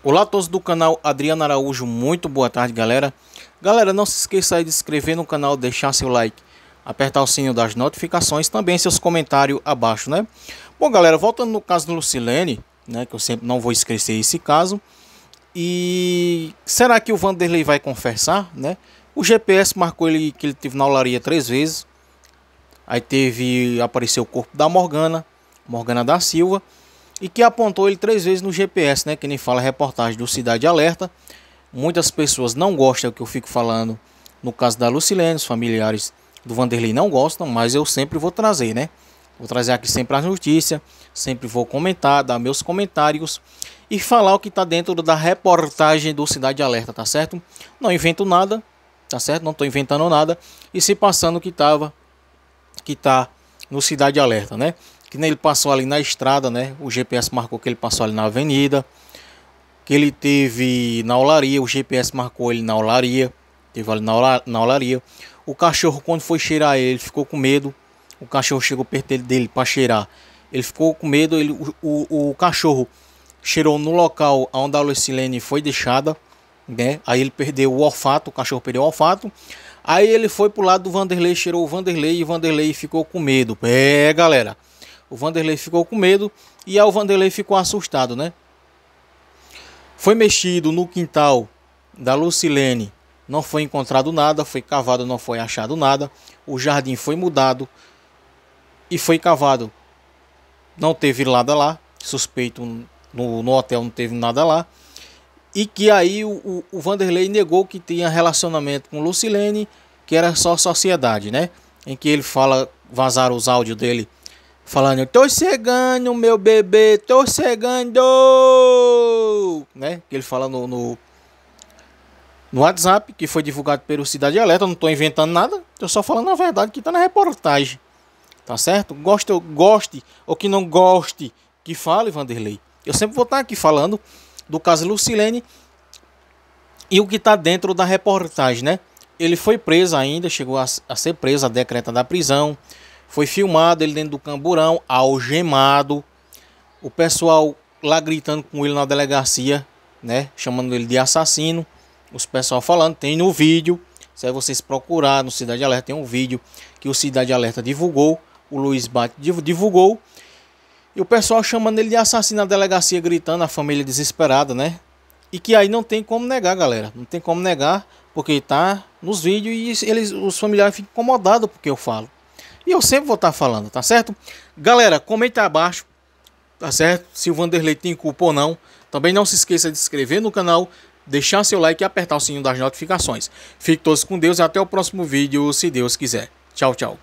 Olá a todos do canal Adriano Araújo, muito boa tarde galera. Galera, não se esqueça aí de se inscrever no canal, deixar seu like, apertar o sininho das notificações, também seus comentários abaixo, né? Bom galera, voltando no caso do Lucilene, né, que eu sempre não vou esquecer esse caso. E será que o Vanderlei vai confessar, né? O GPS marcou ele que ele teve na olaria três vezes. Aí teve, apareceu o corpo da Morgana, Morgana da Silva e que apontou ele três vezes no GPS, né? Que nem fala a reportagem do Cidade Alerta. Muitas pessoas não gostam do é que eu fico falando no caso da Lucilene, os familiares do Vanderlei não gostam, mas eu sempre vou trazer, né? Vou trazer aqui sempre as notícias, sempre vou comentar, dar meus comentários e falar o que está dentro da reportagem do Cidade Alerta, tá certo? Não invento nada, tá certo? Não estou inventando nada e se passando o que estava, que tá no Cidade Alerta, né? que ele passou ali na estrada, né? O GPS marcou que ele passou ali na avenida, que ele teve na olaria, o GPS marcou ele na olaria, teve ali na, ola, na olaria. O cachorro quando foi cheirar ele, ele ficou com medo. O cachorro chegou perto dele para cheirar. Ele ficou com medo, ele, o, o, o cachorro cheirou no local onde a Lucilene foi deixada, né? Aí ele perdeu o olfato, o cachorro perdeu o olfato. Aí ele foi pro lado do Vanderlei, cheirou o Vanderlei e o Vanderlei ficou com medo. É, galera. O Vanderlei ficou com medo e o Vanderlei ficou assustado, né? Foi mexido no quintal da Lucilene, não foi encontrado nada, foi cavado, não foi achado nada. O jardim foi mudado e foi cavado. Não teve nada lá, suspeito no, no hotel não teve nada lá. E que aí o, o, o Vanderlei negou que tinha relacionamento com Lucilene, que era só sociedade, né? Em que ele fala, vazaram os áudios dele falando, tô chegando, meu bebê, tô chegando, né? Que ele fala no, no, no, WhatsApp, que foi divulgado pelo Cidade Alerta, não tô inventando nada, tô só falando a verdade que tá na reportagem, tá certo? Goste ou goste, ou que não goste, que fale, Vanderlei. Eu sempre vou estar tá aqui falando do caso Lucilene e o que tá dentro da reportagem, né? Ele foi preso ainda, chegou a, a ser preso, a decreta da prisão, foi filmado ele dentro do camburão, algemado. O pessoal lá gritando com ele na delegacia, né? Chamando ele de assassino. Os pessoal falando, tem no vídeo. Se é vocês procurar no Cidade Alerta, tem um vídeo que o Cidade Alerta divulgou. O Luiz Bate divulgou. E o pessoal chamando ele de assassino na delegacia, gritando, a família desesperada, né? E que aí não tem como negar, galera. Não tem como negar, porque tá nos vídeos e eles, os familiares ficam incomodados porque eu falo. E eu sempre vou estar tá falando, tá certo? Galera, comenta abaixo, tá certo? Se o Vanderlei tem culpa ou não. Também não se esqueça de se inscrever no canal, deixar seu like e apertar o sininho das notificações. Fique todos com Deus e até o próximo vídeo, se Deus quiser. Tchau, tchau.